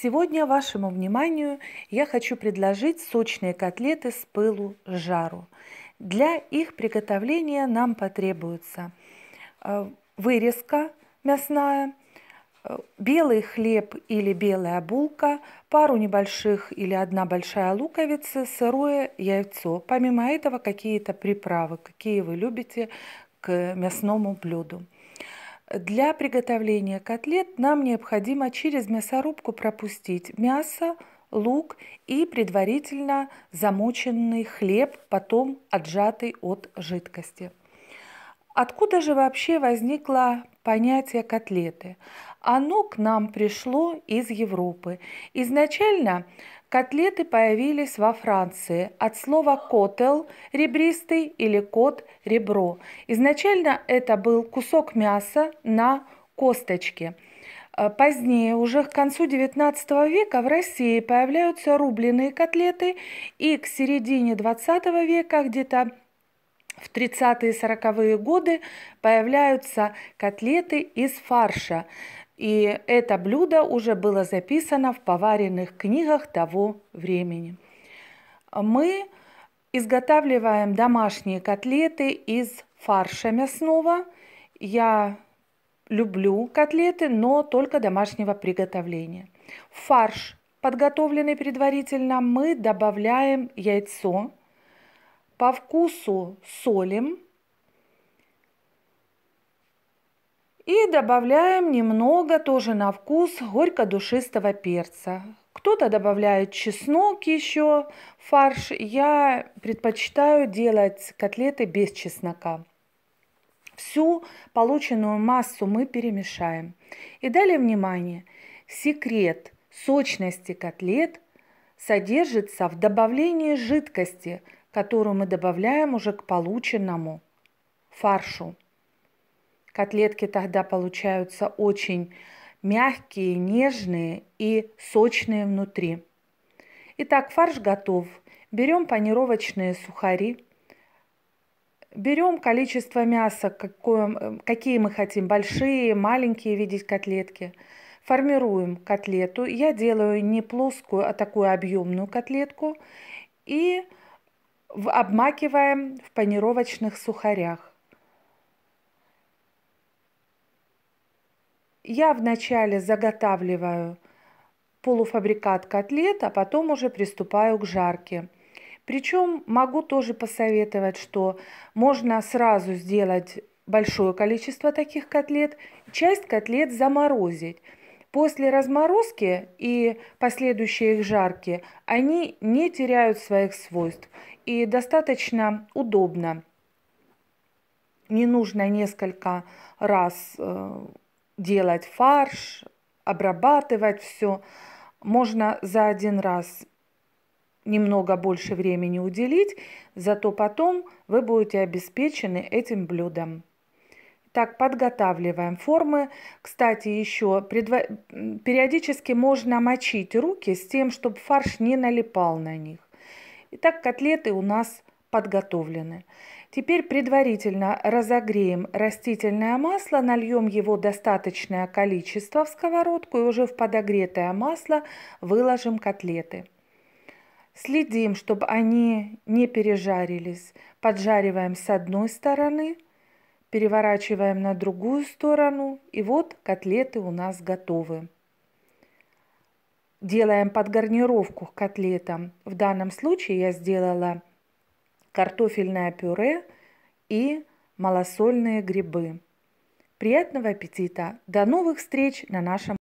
Сегодня вашему вниманию я хочу предложить сочные котлеты с пылу с жару. Для их приготовления нам потребуется э, вырезка мясная, э, белый хлеб или белая булка, пару небольших или одна большая луковица, сырое яйцо. Помимо этого какие-то приправы, какие вы любите к мясному блюду. Для приготовления котлет нам необходимо через мясорубку пропустить мясо, лук и предварительно замоченный хлеб, потом отжатый от жидкости. Откуда же вообще возникло понятие котлеты? Оно к нам пришло из Европы. Изначально Котлеты появились во Франции от слова «котел» – ребристый или «кот» – ребро. Изначально это был кусок мяса на косточке. Э, позднее, уже к концу XIX века, в России появляются рубленые котлеты, и к середине XX века, где-то в 30-е 40-е годы, появляются котлеты из фарша. И это блюдо уже было записано в поваренных книгах того времени. Мы изготавливаем домашние котлеты из фарша мясного. Я люблю котлеты, но только домашнего приготовления. В фарш, подготовленный предварительно, мы добавляем яйцо, по вкусу солим – И добавляем немного тоже на вкус горько-душистого перца. Кто-то добавляет чеснок еще, фарш. Я предпочитаю делать котлеты без чеснока. Всю полученную массу мы перемешаем. И далее, внимание, секрет сочности котлет содержится в добавлении жидкости, которую мы добавляем уже к полученному фаршу. Котлетки тогда получаются очень мягкие, нежные и сочные внутри. Итак, фарш готов. Берем панировочные сухари. Берем количество мяса, какое, какие мы хотим, большие, маленькие видеть котлетки. Формируем котлету. Я делаю не плоскую, а такую объемную котлетку. И обмакиваем в панировочных сухарях. Я вначале заготавливаю полуфабрикат котлет, а потом уже приступаю к жарке. Причем могу тоже посоветовать, что можно сразу сделать большое количество таких котлет, часть котлет заморозить. После разморозки и последующей их жарки они не теряют своих свойств и достаточно удобно. Не нужно несколько раз э, делать фарш, обрабатывать все, можно за один раз немного больше времени уделить, зато потом вы будете обеспечены этим блюдом. Так, подготавливаем формы. Кстати, еще предво... периодически можно мочить руки с тем, чтобы фарш не налипал на них. Итак, котлеты у нас подготовлены. Теперь предварительно разогреем растительное масло, нальем его достаточное количество в сковородку и уже в подогретое масло выложим котлеты. Следим, чтобы они не пережарились. Поджариваем с одной стороны, переворачиваем на другую сторону, и вот котлеты у нас готовы. Делаем подгарнировку к котлетам. В данном случае я сделала картофельное пюре и малосольные грибы. Приятного аппетита! До новых встреч на нашем